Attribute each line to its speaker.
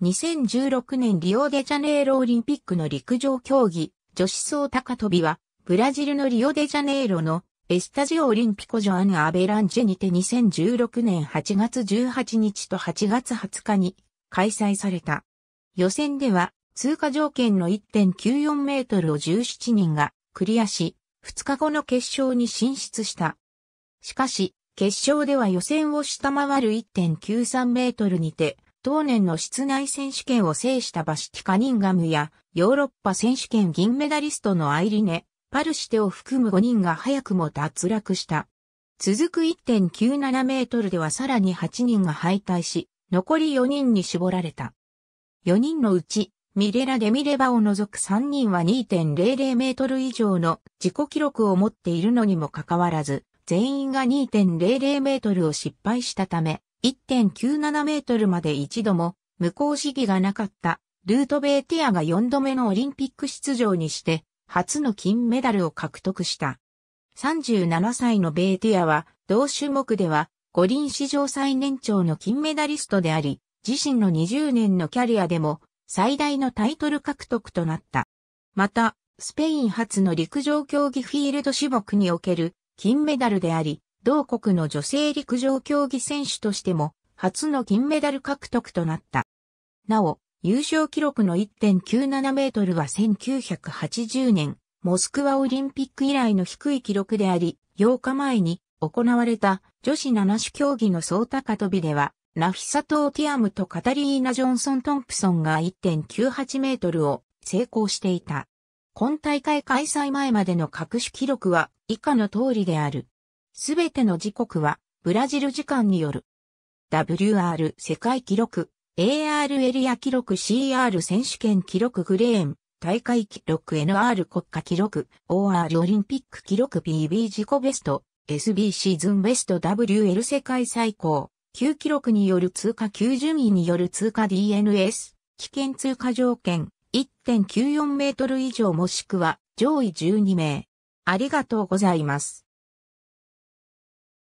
Speaker 1: 2016年リオデジャネイロオリンピックの陸上競技、女子総高跳びは、ブラジルのリオデジャネイロのエスタジオオリンピコジョアン・アベランジェにて2016年8月18日と8月20日に開催された。予選では通過条件の1.94メートルを17人がクリアし、2日後の決勝に進出した。しかし、決勝では予選を下回る1.93メートルにて、同年の室内選手権を制したバシティ・カニンガムや、ヨーロッパ選手権銀メダリストのアイリネ、パルシテを含む5人が早くも脱落した。続く1.97メートルではさらに8人が敗退し、残り4人に絞られた。4人のうち、ミレラ・デミレバを除く3人は2.00メートル以上の自己記録を持っているのにもかかわらず、全員が2.00メートルを失敗したため、1.97メートルまで一度も無効試技がなかったルートベーティアが4度目のオリンピック出場にして初の金メダルを獲得した。37歳のベーティアは同種目では五輪史上最年長の金メダリストであり、自身の20年のキャリアでも最大のタイトル獲得となった。また、スペイン初の陸上競技フィールド種目における金メダルであり、同国の女性陸上競技選手としても、初の金メダル獲得となった。なお、優勝記録の1.97メートルは1980年、モスクワオリンピック以来の低い記録であり、8日前に行われた女子7種競技の総高跳びでは、ナフィサトーティアムとカタリーナ・ジョンソン・トンプソンが1.98メートルを成功していた。今大会開催前までの各種記録は以下の通りである。すべての時刻はブラジル時間による。WR 世界記録、AR エリア記録 CR 選手権記録グレーン、大会記録 NR 国家記録、OR オリンピック記録 PB 自己ベスト、SB シーズンベスト WL 世界最高、旧記録による通過9順位による通過 DNS、危険通過条件、1.94メートル以上もしくは上位12名。ありがとうございます。